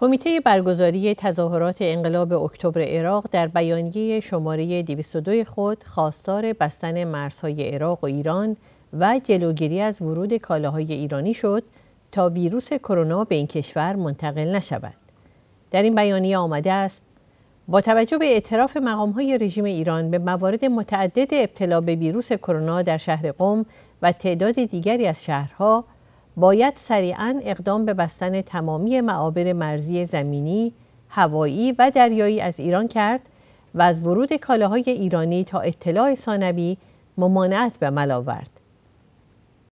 کمیته برگزاری تظاهرات انقلاب اکتبر عراق در بیانیه شماره 202 خود خواستار بستن مرزهای عراق و ایران و جلوگیری از ورود کالاهای ایرانی شد تا ویروس کرونا به این کشور منتقل نشود. در این بیانیه آمده است با توجه به اعتراف مقام های رژیم ایران به موارد متعدد ابتلا به ویروس کرونا در شهر قم و تعداد دیگری از شهرها باید سریعا اقدام به بستن تمامی معابر مرزی زمینی، هوایی و دریایی از ایران کرد و از ورود کالاهای ایرانی تا اطلاع سانبی ممانعت به عمل آورد.